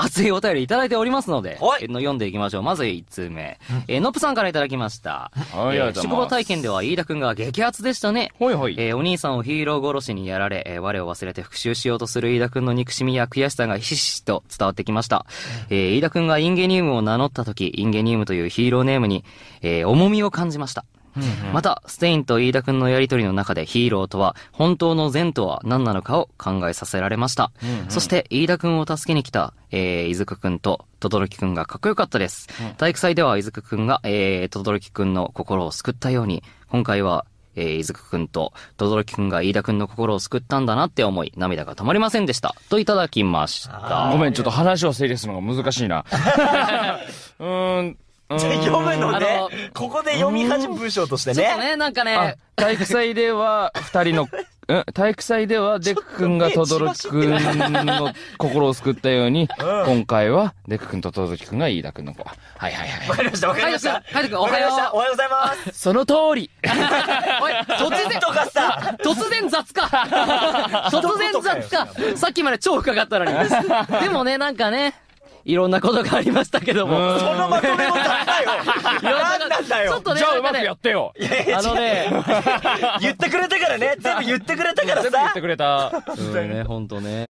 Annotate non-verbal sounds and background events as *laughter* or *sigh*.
熱いお便りいただいておりますので、はい、の読んでいきましょう。まず1通目。えー、のっぷさんからいただきました。はい、えー、場体験では飯田くんが激アツでしたね。はいはい。えー、お兄さんをヒーロー殺しにやられ、えー、我を忘れて復讐しようとする飯田くんの憎しみや悔しさがひしひしと伝わってきました。えー、飯田くんがインゲニウムを名乗った時、インゲニウムというヒーローネームに、えー、重みを感じました。また、ステインと飯田くんのやりとりの中でヒーローとは、本当の善とは何なのかを考えさせられました。うんうん、そして、飯田くんを助けに来た、えー、伊豆くんと、轟くんがかっこよかったです。うん、体育祭では伊豆くんが、えー、轟くんの心を救ったように、今回は、えー、伊豆くんと、轟くんが飯田くんの心を救ったんだなって思い、涙が止まりませんでした。といただきました。ごめん、ちょっと話を整理するのが難しいな。*laughs* *laughs* うん。*laughs* 読むのね。ここで読み始め文章としてね。ね、なんかね。体育祭では、二人の、*laughs* 体育祭では、デク君がとどろき君の心を救ったように、今回は、デク君ととどろき君が飯田君の子。はいはいはい。わかりました、わかりました。カイト君、おはよう。おはようございます。その通り。*laughs* おい、突然とかさ、突然雑か。突然雑か。さっきまで超深かったのに。でもね、なんかね、いろんなことがありましたけども。そのまとめも高いよ何なんだよちょっとね、じゃあうまくやってよあのね、言ってくれたからね、全部言ってくれたからさ。全部言ってくれた。そ *laughs* うね、ほんとね。